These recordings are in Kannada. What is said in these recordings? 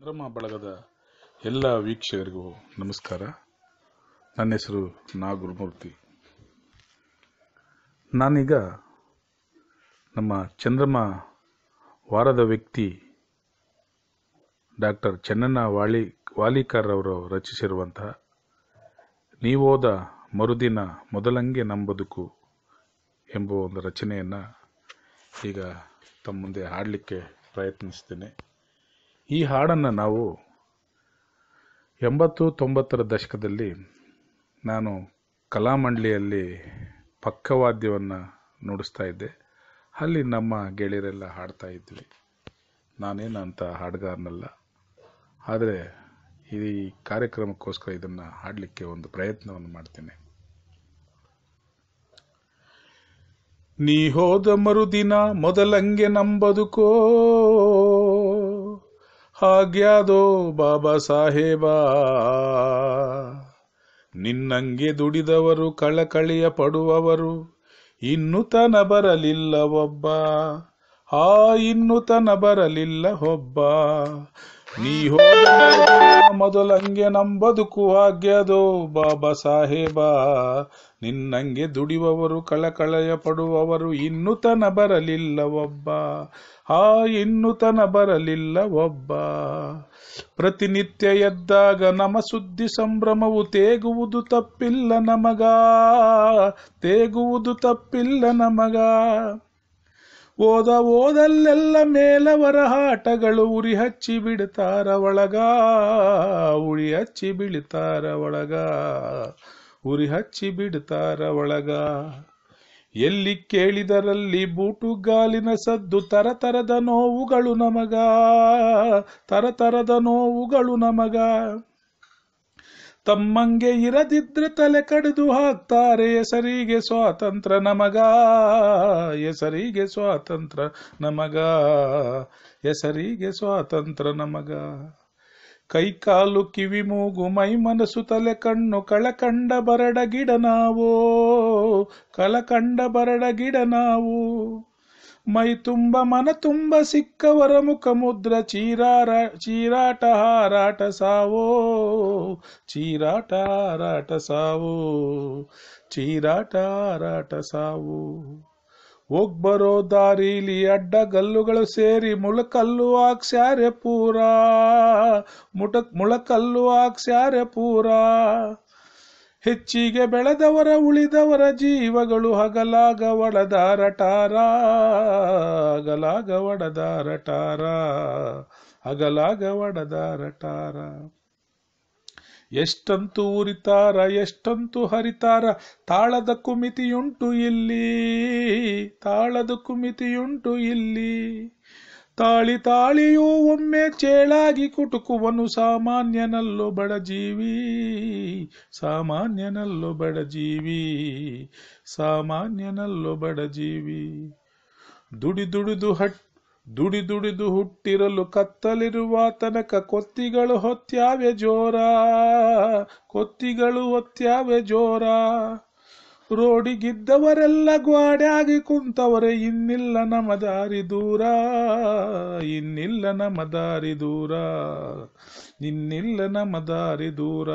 ಚಂದ್ರಮ್ಮ ಬಳಗದ ಎಲ್ಲ ವೀಕ್ಷಕರಿಗೂ ನಮಸ್ಕಾರ ನನ್ನ ಹೆಸರು ನಾಗುರುಮೂರ್ತಿ ನಾನೀಗ ನಮ್ಮ ಚಂದ್ರಮ್ಮ ವಾರದ ವ್ಯಕ್ತಿ ಡಾಕ್ಟರ್ ಚನ್ನಣ್ಣ ವಾಳಿ ವಾಲಿಕರ್ ಅವರು ರಚಿಸಿರುವಂತಹ ನೀವೋದ ಮರುದಿನ ಮೊದಲಂಗೆ ನಮ್ಮ ಬದುಕು ಎಂಬ ಒಂದು ರಚನೆಯನ್ನು ಈಗ ತಮ್ಮ ಮುಂದೆ ಹಾಡಲಿಕ್ಕೆ ಪ್ರಯತ್ನಿಸ್ತೇನೆ ಈ ಹಾಡನ್ನು ನಾವು ಎಂಬತ್ತು ತೊಂಬತ್ತರ ದಶಕದಲ್ಲಿ ನಾನು ಕಲಾಮಂಡಳಿಯಲ್ಲಿ ಪಕ್ಕವಾದ್ಯವನ್ನು ನುಡಿಸ್ತಾ ಇದ್ದೆ ಅಲ್ಲಿ ನಮ್ಮ ಗೆಳೆಯರೆಲ್ಲ ಹಾಡ್ತಾ ಇದ್ವಿ ನಾನೇನು ಅಂತ ಹಾಡುಗಾರನಲ್ಲ ಆದರೆ ಈ ಕಾರ್ಯಕ್ರಮಕ್ಕೋಸ್ಕರ ಇದನ್ನು ಹಾಡಲಿಕ್ಕೆ ಒಂದು ಪ್ರಯತ್ನವನ್ನು ಮಾಡ್ತೇನೆ ನೀ ಹೋದ ಮರುದಿನ ಮೊದಲಂಗೆ ನಂಬದುಕೋ ಹಾಗ್ಯಾದೋ ಬಾಬಾ ಸಾಹೇಬ ನಿನ್ನಂಗೆ ದುಡಿದವರು ಕಳಕಳಿಯ ಪಡುವವರು ಇನ್ನು ತನ ಬರಲಿಲ್ಲ ಒಬ್ಬ ಆ ಇನ್ನು ತನ ಬರಲಿಲ್ಲ ಒಬ್ಬ ನೀ ಮೊದಲಂಗೆ ನಮ್ ಬದುಕು ಆಗ್ಯದೋ ಬಾಬಾ ಸಾಹೇಬ ನಿನ್ನಂಗೆ ದುಡಿಯುವವರು ಕಳಕಳೆಯ ಪಡುವವರು ಇನ್ನು ತನ ಬರಲಿಲ್ಲ ಒಬ್ಬ ಆ ಇನ್ನು ತನ ಬರಲಿಲ್ಲ ಒಬ್ಬ ಪ್ರತಿನಿತ್ಯ ಎದ್ದಾಗ ನಮ ಸುದ್ದಿ ಸಂಭ್ರಮವು ತೇಗುವುದು ತಪ್ಪಿಲ್ಲ ನಮಗ ತೇಗುವುದು ತಪ್ಪಿಲ್ಲ ನಮಗ ಓದ ಓದಲ್ಲೆಲ್ಲ ಮೇಲವರ ಹಾಟಗಳು ಉರಿ ಹಚ್ಚಿ ಬಿಡ್ತಾರ ಒಳಗ ಉರಿ ಹಚ್ಚಿ ಬಿಡ್ತಾರ ಒಳಗ ಉರಿ ಹಚ್ಚಿ ಬಿಡ್ತಾರ ಒಳಗ ಎಲ್ಲಿ ಕೇಳಿದರಲ್ಲಿ ಬೂಟುಗಾಲಿನ ಸದ್ದು ತರತರದ ನೋವುಗಳು ನಮಗ ತರತರದ ನೋವುಗಳು ನಮಗ ತಮ್ಮಂಗೆ ಇರದಿದ್ರೆ ತಲೆ ಕಡಿದು ಹಾಕ್ತಾರೆ ಹೆಸರಿಗೆ ಸ್ವಾತಂತ್ರ್ಯ ನಮಗ ಹೆಸರಿಗೆ ಸ್ವಾತಂತ್ರ್ಯ ನಮಗ ಹೆಸರಿಗೆ ಸ್ವಾತಂತ್ರ್ಯ ನಮಗ ಕೈಕಾಲು ಕಿವಿ ಮೂಗು ಮೈ ಮನಸ್ಸು ತಲೆ ಕಣ್ಣು ಕಳಕಂಡ ಬರಡ ಗಿಡ ನಾವು ಕಳಕಂಡ ಬರಡ ಗಿಡ ನಾವು ಮೈ ತುಂಬ ಮನ ತುಂಬ ಸಿಕ್ಕವರ ಮುಖ ಮುದ್ರ ಚೀರಾರ ಚೀರಾಟ ಹಾರಾಟ ಸಾವೋ ಚೀರಾಟ ಹಾರಾಟ ಸಾವೋ ಚೀರಾಟ ಹಾರಾಟ ಸಾವು ಒಬ್ಬರೋ ದಾರಿಲಿ ಅಡ್ಡ ಗಲ್ಲುಗಳು ಸೇರಿ ಮುಳಕಲ್ಲು ಹಾಕ್ಸ್ಯಾರೆ ಪೂರಾ ಮುಟ ಮುಳಕಲ್ಲು ಹಾಕ್ಸ್ಯಾರೆ ಪೂರ ಹೆಚ್ಚಿಗೆ ಬೆಳೆದವರ ಉಳಿದವರ ಜೀವಗಳು ಹಗಲಾಗ ಒಡದಾರಟಾರ ಹಗಲಾಗ ಒಡದಾರಟಾರ ಹಗಲಾಗ ಒಡದಾರಟಾರ ಎಷ್ಟಂತೂ ಉರಿತಾರ ಎಷ್ಟಂತೂ ಹರಿತಾರ ತಾಳದ ಕುಮಿತಿಯುಂಟು ಇಲ್ಲಿ ತಾಳದ ಕುಮಿತಿಯುಂಟು ಇಲ್ಲಿ ತಾಳಿ ತಾಳಿಯೂ ಒಮ್ಮೆ ಚೇಳಾಗಿ ಕುಟುಕುವನು ಸಾಮಾನ್ಯನಲ್ಲೋ ಬಡಜೀವಿ ಸಾಮಾನ್ಯನಲ್ಲೋ ಜೀವಿ ಸಾಮಾನ್ಯನಲ್ಲೋ ದುಡಿ ದುಡಿದುಡಿದು ಹಟ್ ದುಡಿದುಡಿದು ಹುಟ್ಟಿರಲು ಕತ್ತಲಿರುವ ತನಕ ಕೊತ್ತಿಗಳು ಹೊತ್ಯಾವೆ ಜೋರ ಕೊತ್ತಿಗಳು ಹೊತ್ಯಾವೆ ಜೋರ ರೋಡಿಗಿದ್ದವರೆಲ್ಲ ಗ್ವಾಡ್ಯಾಗಿ ಕುಂತವರೆ ಇನ್ನಿಲ್ಲ ನಮ್ಮ ದಾರಿ ದೂರ ಇನ್ನಿಲ್ಲ ನಮ್ಮ ದಾರಿ ದೂರ ಇನ್ನಿಲ್ಲ ನಮ್ಮ ದಾರಿ ದೂರ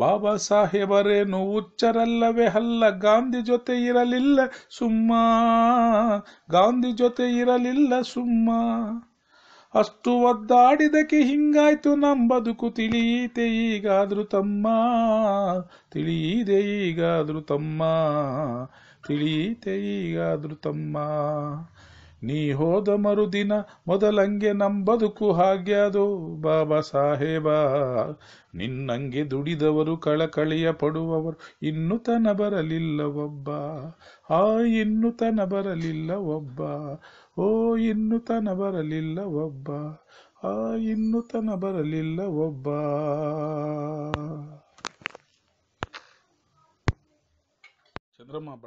ಬಾಬಾ ಸಾಹೇಬರೇನು ಉಚ್ಚರಲ್ಲವೇ ಅಲ್ಲ ಗಾಂಧಿ ಜೊತೆ ಇರಲಿಲ್ಲ ಸುಮ್ಮ ಗಾಂಧಿ ಜೊತೆ ಇರಲಿಲ್ಲ ಸುಮ್ಮ ಅಷ್ಟು ಒದ್ದಾಡಿದಕ್ಕೆ ಹಿಂಗಾಯ್ತು ನಮ್ಮ ಬದುಕು ತಿಳಿಯಿತೆ ಈಗಾದ್ರೂ ತಮ್ಮ ತಿಳಿಯಿದೆ ಈಗಾದ್ರೂ ತಮ್ಮ ತಿಳಿಯಿತೆ ಈಗಾದ್ರೂ ತಮ್ಮ ನೀ ಹೋದ ಮರುದಿನ ಮೊದಲಂಗೆ ನಮ್ಮ ಬದುಕು ಹಾಗ್ಯಾದು ಬಾಬಾ ಸಾಹೇಬ ನಿನ್ನಂಗೆ ದುಡಿದವರು ಕಳಕಳಿಯ ಪಡುವವರು ಇನ್ನು ತನ ಬರಲಿಲ್ಲ ಒಬ್ಬ ಆ ಇನ್ನು ತನ ಬರಲಿಲ್ಲ ಒಬ್ಬ ಓ ಇನ್ನು ತನ ಬರಲಿಲ್ಲ ಒಬ್ಬ ಆ ಇನ್ನು ತನ ಬರಲಿಲ್ಲ ಒಬ್ಬ ಚಂದ್ರಮ್ಮ